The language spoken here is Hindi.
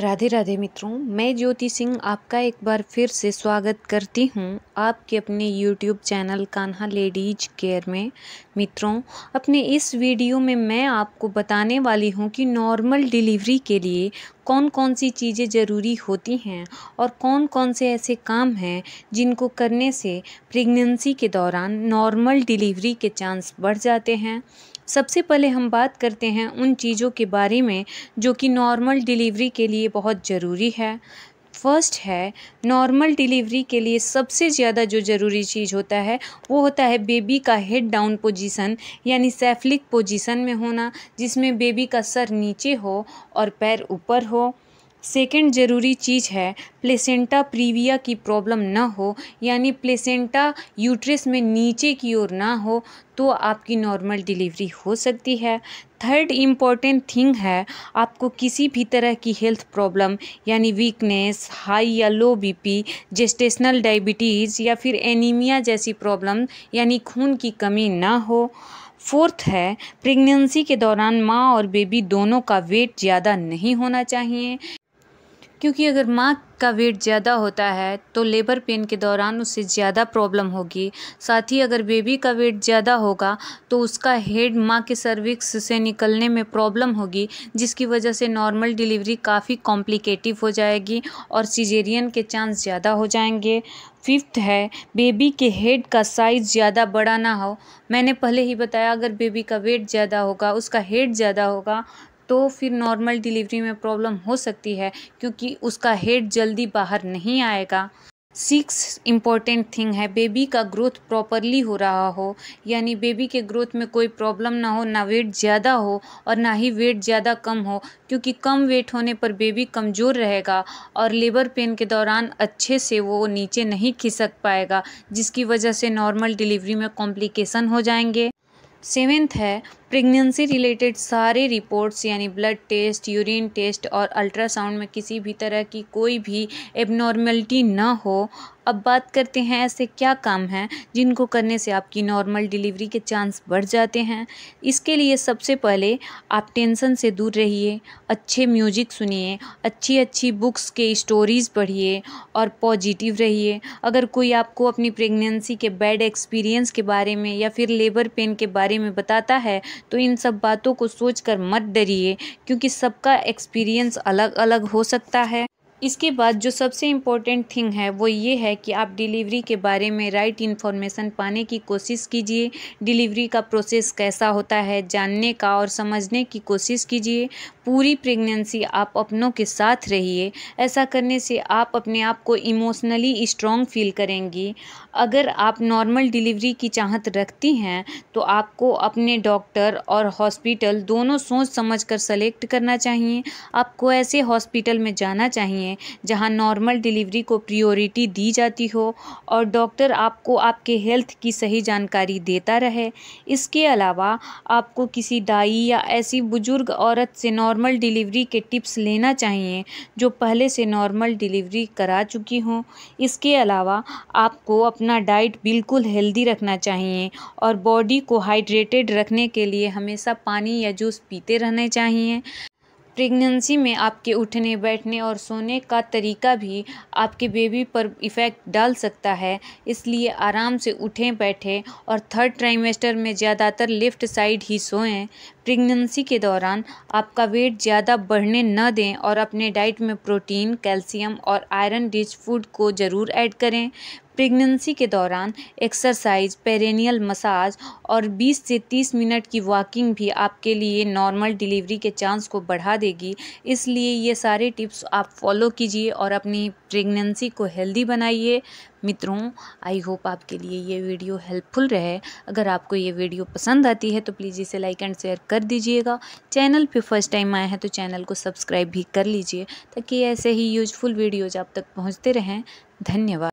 राधे राधे मित्रों मैं ज्योति सिंह आपका एक बार फिर से स्वागत करती हूँ आपके अपने YouTube channel Kanha ladies care में मित्रों अपने इस वीडियो में मैं आपको बताने वाली हूँ कि नॉर्मल डिलीवरी के लिए कौन कौन सी चीज़ें ज़रूरी होती हैं और कौन कौन से ऐसे काम हैं जिनको करने से प्रेगनेंसी के दौरान नॉर्मल डिलीवरी के चांस बढ़ जाते हैं सबसे पहले हम बात करते हैं उन चीज़ों के बारे में जो कि नॉर्मल डिलीवरी के लिए बहुत ज़रूरी है फर्स्ट है नॉर्मल डिलीवरी के लिए सबसे ज़्यादा जो ज़रूरी चीज़ होता है वो होता है बेबी का हेड डाउन पोजीशन यानी सेफ्लिक पोजीशन में होना जिसमें बेबी का सर नीचे हो और पैर ऊपर हो सेकेंड ज़रूरी चीज़ है प्लेसेंटा प्रीविया की प्रॉब्लम ना हो यानी प्लेसेंटा यूट्रस में नीचे की ओर ना हो तो आपकी नॉर्मल डिलीवरी हो सकती है थर्ड इम्पॉर्टेंट थिंग है आपको किसी भी तरह की हेल्थ प्रॉब्लम यानी वीकनेस हाई या लो बीपी जेस्टेशनल डायबिटीज़ या फिर एनीमिया जैसी प्रॉब्लम यानी खून की कमी ना हो फोर्थ है प्रेगनेंसी के दौरान माँ और बेबी दोनों का वेट ज़्यादा नहीं होना चाहिए क्योंकि अगर माँ का वेट ज़्यादा होता है तो लेबर पेन के दौरान उसे ज़्यादा प्रॉब्लम होगी साथ ही अगर बेबी का वेट ज़्यादा होगा तो उसका हेड माँ के सर्विक्स से निकलने में प्रॉब्लम होगी जिसकी वजह से नॉर्मल डिलीवरी काफ़ी कॉम्प्लिकेटिव हो जाएगी और सीजेरियन के चांस ज़्यादा हो जाएंगे फिफ्थ है बेबी के हेड का साइज़ ज़्यादा बड़ा ना हो मैंने पहले ही बताया अगर बेबी का वेट ज़्यादा होगा उसका हेड ज़्यादा होगा तो फिर नॉर्मल डिलीवरी में प्रॉब्लम हो सकती है क्योंकि उसका हेड जल्दी बाहर नहीं आएगा सिक्स इम्पॉर्टेंट थिंग है बेबी का ग्रोथ प्रॉपरली हो रहा हो यानी बेबी के ग्रोथ में कोई प्रॉब्लम ना हो ना वेट ज़्यादा हो और ना ही वेट ज़्यादा कम हो क्योंकि कम वेट होने पर बेबी कमज़ोर रहेगा और लेबर पेन के दौरान अच्छे से वो नीचे नहीं खिसक पाएगा जिसकी वजह से नॉर्मल डिलीवरी में कॉम्प्लिकेशन हो जाएंगे सेवेंथ है प्रेगनेंसी रिलेटेड सारे रिपोर्ट्स यानी ब्लड टेस्ट यूरिन टेस्ट और अल्ट्रासाउंड में किसी भी तरह की कोई भी एबनॉर्मलिटी ना हो अब बात करते हैं ऐसे क्या काम हैं जिनको करने से आपकी नॉर्मल डिलीवरी के चांस बढ़ जाते हैं इसके लिए सबसे पहले आप टेंशन से दूर रहिए अच्छे म्यूजिक सुनिए अच्छी अच्छी बुक्स के स्टोरीज़ पढ़िए और पॉजिटिव रहिए अगर कोई आपको अपनी प्रेगनेंसी के बैड एक्सपीरियंस के बारे में या फिर लेबर पेन के बारे में बताता है तो इन सब बातों को सोच कर मत डरिए क्योंकि सबका एक्सपीरियंस अलग अलग हो सकता है इसके बाद जो सबसे इम्पोर्टेंट थिंग है वो ये है कि आप डिलीवरी के बारे में राइट इन्फॉर्मेशन पाने की कोशिश कीजिए डिलीवरी का प्रोसेस कैसा होता है जानने का और समझने की कोशिश कीजिए पूरी प्रेगनेंसी आप अपनों के साथ रहिए ऐसा करने से आप अपने आप को इमोशनली स्ट्रॉन्ग फील करेंगी अगर आप नॉर्मल डिलीवरी की चाहत रखती हैं तो आपको अपने डॉक्टर और हॉस्पिटल दोनों सोच समझ कर सेलेक्ट करना चाहिए आपको ऐसे हॉस्पिटल में जाना चाहिए हैं जहां नॉर्मल डिलीवरी को प्रायोरिटी दी जाती हो और डॉक्टर आपको आपके हेल्थ की सही जानकारी देता रहे इसके अलावा आपको किसी दाई या ऐसी बुज़ुर्ग औरत से नॉर्मल डिलीवरी के टिप्स लेना चाहिए जो पहले से नॉर्मल डिलीवरी करा चुकी हों इसके अलावा आपको अपना डाइट बिल्कुल हेल्दी रखना चाहिए और बॉडी को हाइड्रेटेड रखने के लिए हमेशा पानी या जूस पीते रहने चाहिए प्रेगनेंसी में आपके उठने बैठने और सोने का तरीका भी आपके बेबी पर इफ़ेक्ट डाल सकता है इसलिए आराम से उठें बैठें और थर्ड ट्राइमेस्टर में ज़्यादातर लेफ़्ट साइड ही सोएं प्रेगनेंसी के दौरान आपका वेट ज़्यादा बढ़ने न दें और अपने डाइट में प्रोटीन कैल्शियम और आयरन रिच फूड को ज़रूर ऐड करें प्रेगनेंसी के दौरान एक्सरसाइज पेरेनियल मसाज और 20 से 30 मिनट की वॉकिंग भी आपके लिए नॉर्मल डिलीवरी के चांस को बढ़ा देगी इसलिए ये सारे टिप्स आप फॉलो कीजिए और अपनी प्रेगनेंसी को हेल्दी बनाइए मित्रों आई होप आपके लिए ये वीडियो हेल्पफुल रहे अगर आपको ये वीडियो पसंद आती है तो प्लीज़ इसे लाइक एंड शेयर कर दीजिएगा चैनल पे फर्स्ट टाइम आए हैं तो चैनल को सब्सक्राइब भी कर लीजिए ताकि ऐसे ही यूजफुल वीडियोज आप तक पहुँचते रहें धन्यवाद